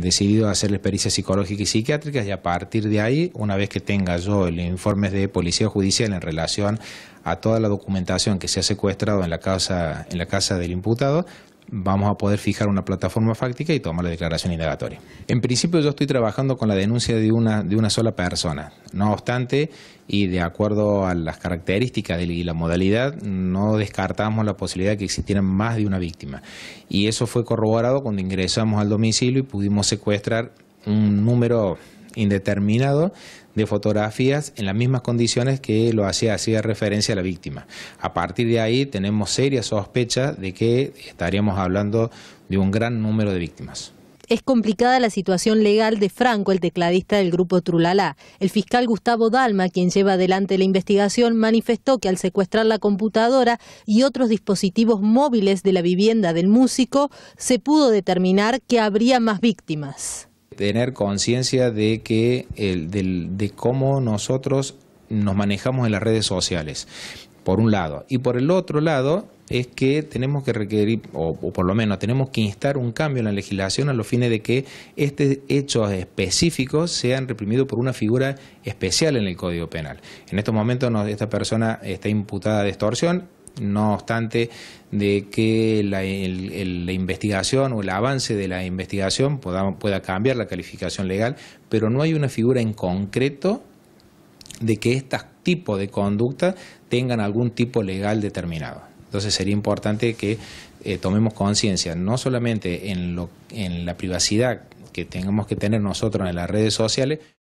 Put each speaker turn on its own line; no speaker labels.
decidido hacerles pericias psicológicas y psiquiátricas y a partir de ahí, una vez que tenga yo los informes de policía judicial en relación a toda la documentación que se ha secuestrado en la en la casa del imputado, vamos a poder fijar una plataforma fáctica y tomar la declaración indagatoria. En principio yo estoy trabajando con la denuncia de una, de una sola persona. No obstante, y de acuerdo a las características y la modalidad, no descartamos la posibilidad de que existieran más de una víctima. Y eso fue corroborado cuando ingresamos al domicilio y pudimos secuestrar un número indeterminado de fotografías en las mismas condiciones que lo hacía, hacía referencia a la víctima. A partir de ahí tenemos serias sospechas de que estaríamos hablando de un gran número de víctimas.
Es complicada la situación legal de Franco, el tecladista del grupo Trulalá. El fiscal Gustavo Dalma, quien lleva adelante la investigación, manifestó que al secuestrar la computadora y otros dispositivos móviles de la vivienda del músico, se pudo determinar que habría más víctimas
tener conciencia de que el, del, de cómo nosotros nos manejamos en las redes sociales, por un lado. Y por el otro lado, es que tenemos que requerir, o, por lo menos tenemos que instar un cambio en la legislación a los fines de que estos hechos específicos sean reprimidos por una figura especial en el Código Penal. En estos momentos esta persona está imputada de extorsión, no obstante de que la, investigación o el avance de la investigación pueda, cambiar la calificación legal, pero no hay una figura en concreto de que este tipo de conducta tengan algún tipo legal determinado. Entonces sería importante que eh, tomemos conciencia, no solamente en, lo, en la privacidad que tengamos que tener nosotros en las redes sociales,